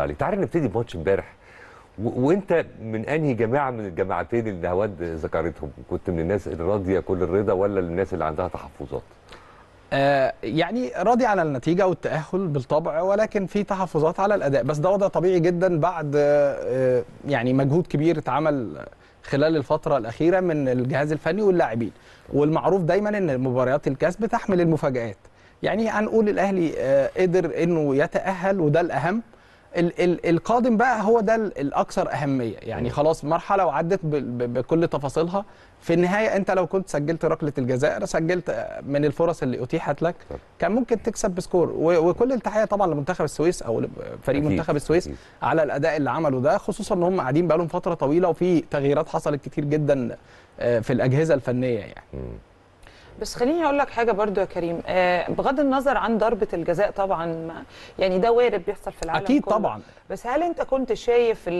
عليه تعالى نبتدي بماتش امبارح وانت من انهي جماعه من الجماعتين اللي هواد ذكرتهم كنت من الناس الراضيه كل الرضا ولا الناس اللي عندها تحفظات آه يعني راضي على النتيجه والتاهل بالطبع ولكن في تحفظات على الاداء بس ده وضع طبيعي جدا بعد آه يعني مجهود كبير اتعمل خلال الفترة الأخيرة من الجهاز الفني واللاعبين والمعروف دايما أن مباريات الكاس بتحمل المفاجآت يعني هنقول الأهلي آه، قدر أنه يتأهل وده الأهم ال ال القادم بقى هو ده الاكثر اهميه يعني خلاص مرحله وعدت بكل تفاصيلها في النهايه انت لو كنت سجلت ركله الجزائر سجلت من الفرص اللي اتيحت لك كان ممكن تكسب بسكور وكل التحيه طبعا لمنتخب السويس او فريق منتخب السويس على الاداء اللي عمله ده خصوصا ان هم قاعدين بقالهم فتره طويله وفي تغييرات حصلت كتير جدا آه، في الاجهزه الفنيه يعني بس خليني اقول لك حاجه برضو يا كريم آه، بغض النظر عن ضربه الجزاء طبعا يعني ده وارد بيحصل في العالم اكيد كله. طبعا بس هل انت كنت شايف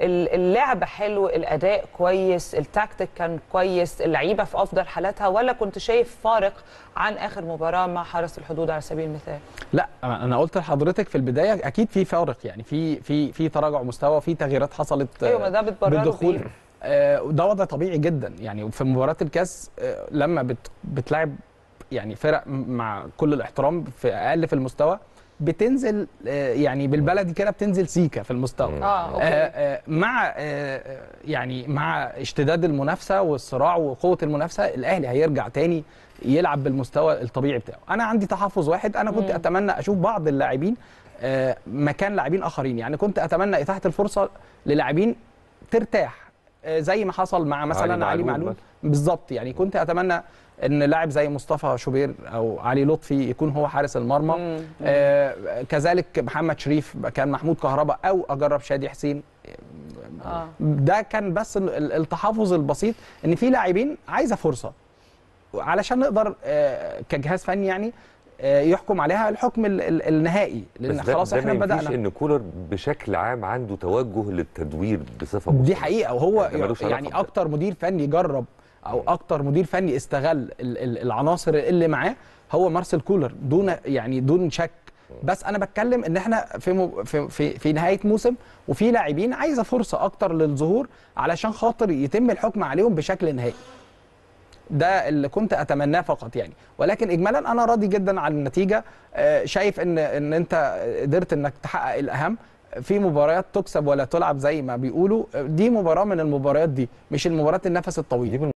اللعب حلو الاداء كويس التاكتيك كان كويس اللعيبه في افضل حالاتها ولا كنت شايف فارق عن اخر مباراه مع حرس الحدود على سبيل المثال لا انا قلت لحضرتك في البدايه اكيد في فارق يعني في في في تراجع مستوى في تغييرات حصلت ايوه ما ده آه، بتبرره بالدخول بيه. آه، وده وضع طبيعي جدا يعني في مباراه الكاس آه، لما بتلعب يعني فرق مع كل الاحترام في اقل في المستوى بتنزل آه، يعني بالبلدي كده بتنزل سيكا في المستوى آه، أوكي. مع يعني مع اشتداد المنافسه والصراع وقوه المنافسه الاهلي هيرجع تاني يلعب بالمستوى الطبيعي بتاعه انا عندي تحفظ واحد انا كنت اتمنى اشوف بعض اللاعبين مكان لاعبين اخرين يعني كنت اتمنى اتاحه الفرصه للاعبين ترتاح آه، زي ما حصل مع مثلا علي معلول بالظبط يعني كنت اتمنى ان لاعب زي مصطفى شوبير او علي لطفي يكون هو حارس المرمى مم. آه كذلك محمد شريف كان محمود كهربا او اجرب شادي حسين آه. ده كان بس التحفظ البسيط ان في لاعبين عايزه فرصه علشان نقدر آه، كجهاز فني يعني آه، يحكم عليها الحكم النهائي لان بس خلاص ده احنا بدانا ان كولر بشكل عام عنده توجه للتدوير بصفه مصرية. دي حقيقه وهو يعني, يعني اكتر مدير فني جرب او اكتر مدير فني استغل العناصر اللي معاه هو مارسيل كولر دون يعني دون شك بس انا بتكلم ان احنا في, في في نهايه موسم وفي لاعبين عايزه فرصه اكتر للظهور علشان خاطر يتم الحكم عليهم بشكل نهائي ده اللي كنت اتمناه فقط يعني ولكن اجمالا انا راضي جدا عن النتيجه آه، شايف ان ان انت قدرت انك تحقق الاهم في مباريات تكسب ولا تلعب زي ما بيقولوا آه، دي مباراه من المباريات دي مش المباراه النفس الطويل